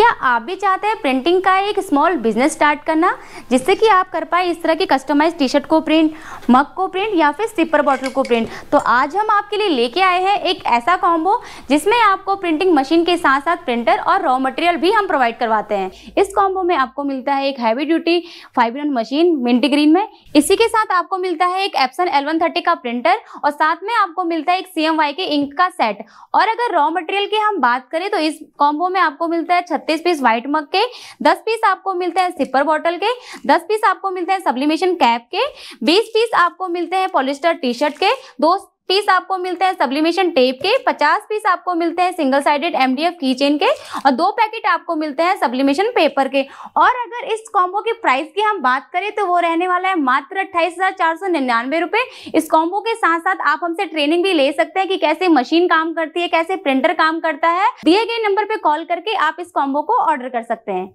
क्या आप भी चाहते हैं प्रिंटिंग का एक स्मॉल बिजनेस स्टार्ट करना जिससे कि आप कर पाए इस तरह की कस्टमाइज टी शर्ट को प्रिंट मग को प्रिंट या फिर सिपर बॉटल को प्रिंट तो आज हम आपके लिए लेके आए हैं एक ऐसा कॉम्बो जिसमें आपको प्रिंटिंग मशीन के साथ साथ प्रिंटर और रॉ मटेरियल भी हम प्रोवाइड करवाते हैं इस कॉम्बो में आपको मिलता है एक heavy duty five machine minty green में इसी के साथ आपको मिलता है एक एप्सन एल का प्रिंटर और साथ में आपको मिलता है एक सी के इंक का सेट और अगर रॉ मटेरियल की हम बात करें तो इस कॉम्बो में आपको मिलता है छत्तीस पीस व्हाइट मग के दस पीस आपको मिलते हैं सिपर बॉटल के दस पीस आपको मिलते हैं सब्लिमेशन कैप के बीस पीस आपको मिलते हैं पॉलिस्टर टी शर्ट के दो पीस आपको मिलते हैं सब्लिमेशन टेप के 50 पीस आपको मिलते हैं सिंगल साइडेड एमडीएफ की चेन के और दो पैकेट आपको मिलते हैं सब्लिमेशन पेपर के और अगर इस कॉम्बो के प्राइस की हम बात करें तो वो रहने वाला है मात्र अट्ठाईस रुपए इस कॉम्बो के साथ साथ आप हमसे ट्रेनिंग भी ले सकते हैं कि कैसे मशीन काम करती है कैसे प्रिंटर काम करता है दिए गए नंबर पर कॉल करके आप इस कॉम्बो को ऑर्डर कर सकते हैं